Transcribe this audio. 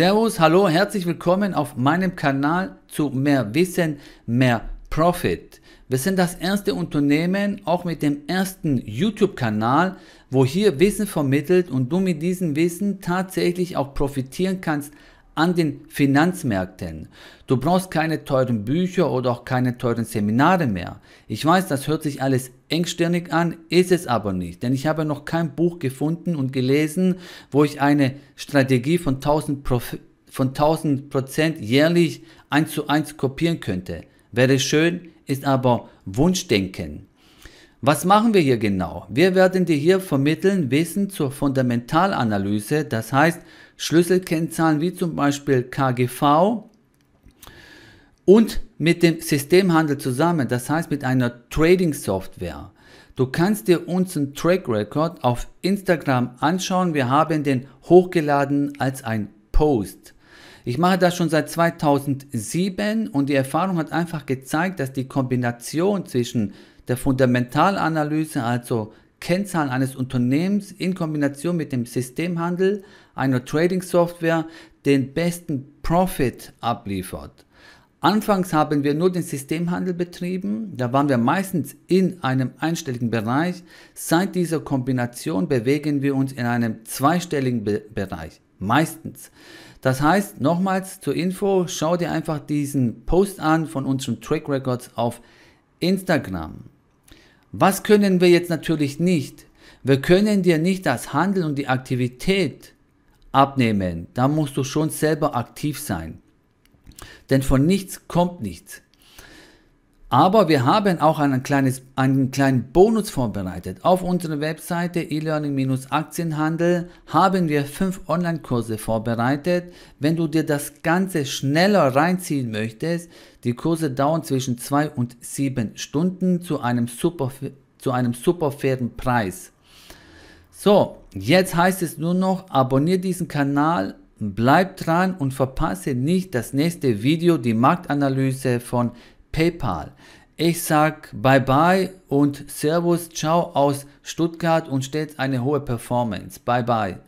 Servus, hallo, herzlich willkommen auf meinem Kanal zu mehr Wissen, mehr Profit. Wir sind das erste Unternehmen, auch mit dem ersten YouTube-Kanal, wo hier Wissen vermittelt und du mit diesem Wissen tatsächlich auch profitieren kannst an den Finanzmärkten. Du brauchst keine teuren Bücher oder auch keine teuren Seminare mehr. Ich weiß, das hört sich alles engstirnig an, ist es aber nicht, denn ich habe noch kein Buch gefunden und gelesen, wo ich eine Strategie von 1000 Profi von 1000 Prozent jährlich eins zu eins kopieren könnte. Wäre schön, ist aber Wunschdenken. Was machen wir hier genau? Wir werden dir hier vermitteln Wissen zur Fundamentalanalyse, das heißt Schlüsselkennzahlen wie zum Beispiel KGV und mit dem Systemhandel zusammen, das heißt mit einer Trading-Software. Du kannst dir unseren Track Record auf Instagram anschauen. Wir haben den hochgeladen als ein Post. Ich mache das schon seit 2007 und die Erfahrung hat einfach gezeigt, dass die Kombination zwischen der Fundamentalanalyse, also Kennzahlen eines Unternehmens in Kombination mit dem Systemhandel einer Trading-Software den besten Profit abliefert. Anfangs haben wir nur den Systemhandel betrieben, da waren wir meistens in einem einstelligen Bereich. Seit dieser Kombination bewegen wir uns in einem zweistelligen Be Bereich, meistens. Das heißt, nochmals zur Info, schau dir einfach diesen Post an von unseren Track Records auf Instagram. Was können wir jetzt natürlich nicht? Wir können dir nicht das Handeln und die Aktivität abnehmen. Da musst du schon selber aktiv sein. Denn von nichts kommt nichts. Aber wir haben auch einen, kleines, einen kleinen Bonus vorbereitet. Auf unserer Webseite e-learning-aktienhandel haben wir fünf Online-Kurse vorbereitet. Wenn du dir das Ganze schneller reinziehen möchtest, die Kurse dauern zwischen zwei und sieben Stunden zu einem super, zu einem super fairen Preis. So, jetzt heißt es nur noch, abonniere diesen Kanal, bleib dran und verpasse nicht das nächste Video, die Marktanalyse von PayPal. Ich sag Bye Bye und Servus, Ciao aus Stuttgart und stets eine hohe Performance. Bye Bye.